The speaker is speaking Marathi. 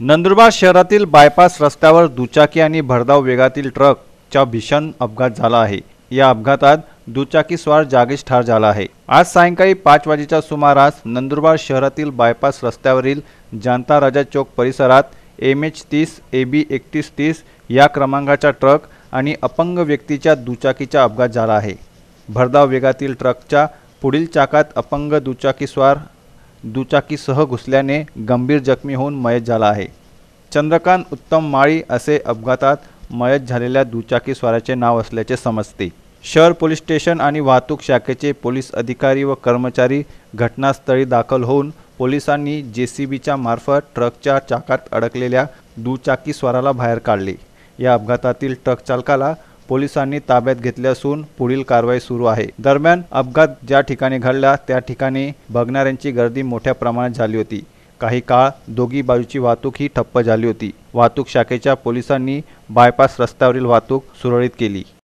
नंदुरबार शहरातील बायपास रस्त्यावर दुचाकी आणि भरधाव वेगातील ट्रकचा भीषण अपघात झाला आहे या अपघातात दुचाकी स्वार जागीच ठार झाला आहे आज सायंकाळी पाच वाजेच्या सुमारास नंदुरबार शहरातील बायपास रस्त्यावरील जनता राजा चौक परिसरात एम एच तीस ए बी एकतीस तीस या क्रमांकाचा ट्रक आणि अपंग व्यक्तीच्या दुचाकीचा अपघात झाला आहे भरधाव वेगातील ट्रकच्या पुढील चाकात अपंग दुचाकी स्वार दुचाकीसह घुसल्याने गंभीर जखमी होऊन मयत झाला आहे चंद्रकांत उत्तम माळी असे अपघातात मयत झालेल्या दुचाकी स्वाराचे नाव असल्याचे समजते शहर पोलीस स्टेशन आणि वाहतूक शाखेचे पोलीस अधिकारी व कर्मचारी घटनास्थळी दाखल होऊन पोलिसांनी जे सी बीच्या मार्फत ट्रकच्या चाकात अडकलेल्या दुचाकी स्वाराला बाहेर काढले या अपघातातील ट्रक चालकाला पोलिसांनी ताब्यात घेतले असून पुढील कारवाई सुरू आहे दरम्यान अपघात ज्या ठिकाणी घडला त्या ठिकाणी बघणाऱ्यांची गर्दी मोठ्या प्रमाणात झाली होती काही काळ दोघी बाजूची वाहतूक ही ठप्प झाली होती वाहतूक शाखेच्या पोलिसांनी बायपास रस्त्यावरील वाहतूक सुरळीत केली